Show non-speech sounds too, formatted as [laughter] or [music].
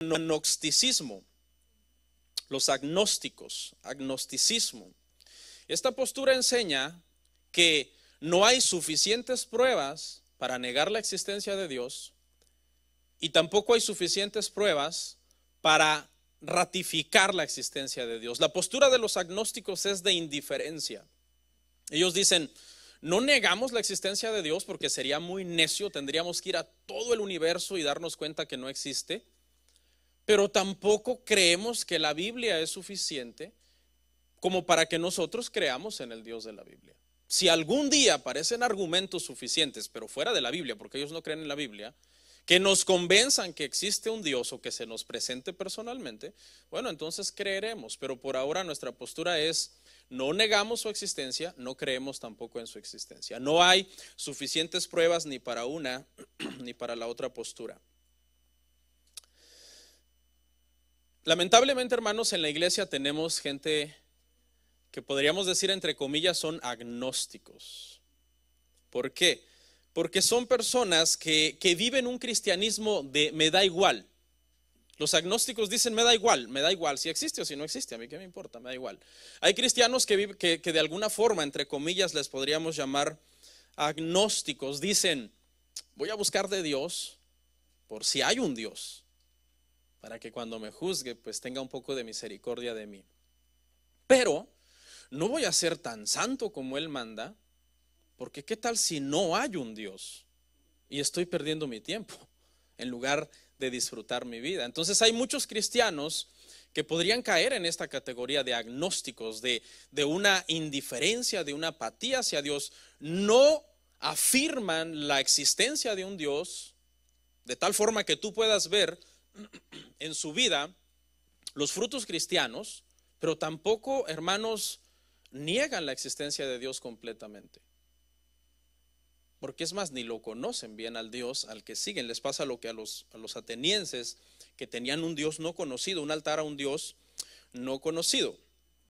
agnosticismo, los agnósticos, agnosticismo. Esta postura enseña que no hay suficientes pruebas para negar la existencia de Dios y tampoco hay suficientes pruebas para ratificar la existencia de Dios. La postura de los agnósticos es de indiferencia. Ellos dicen, no negamos la existencia de Dios porque sería muy necio, tendríamos que ir a todo el universo y darnos cuenta que no existe pero tampoco creemos que la Biblia es suficiente como para que nosotros creamos en el Dios de la Biblia. Si algún día aparecen argumentos suficientes, pero fuera de la Biblia, porque ellos no creen en la Biblia, que nos convenzan que existe un Dios o que se nos presente personalmente, bueno, entonces creeremos, pero por ahora nuestra postura es, no negamos su existencia, no creemos tampoco en su existencia. No hay suficientes pruebas ni para una [clears throat] ni para la otra postura. Lamentablemente, hermanos, en la iglesia tenemos gente que podríamos decir, entre comillas, son agnósticos. ¿Por qué? Porque son personas que, viven un cristianismo de me da igual. Los agnósticos dicen, me da igual, me da igual si existe o si no existe, a mí qué me importa, me da igual. Hay cristianos que, que, de alguna forma, entre comillas, les podríamos llamar agnósticos. Dicen, voy a buscar de Dios por si hay un Dios para que cuando me juzgue, pues tenga un poco de misericordia de mí. Pero no voy a ser tan santo como Él manda, porque ¿qué tal si no hay un Dios? Y estoy perdiendo mi tiempo en lugar de disfrutar mi vida. Entonces hay muchos cristianos que podrían caer en esta categoría de agnósticos, de, de una indiferencia, de una apatía hacia Dios. No afirman la existencia de un Dios de tal forma que tú puedas ver en su vida los frutos cristianos, pero tampoco, hermanos, niegan la existencia de Dios completamente. Porque es más, ni lo conocen bien al Dios al que siguen. Les pasa lo que a los, atenienses, que tenían un Dios no conocido, un altar a un Dios no conocido.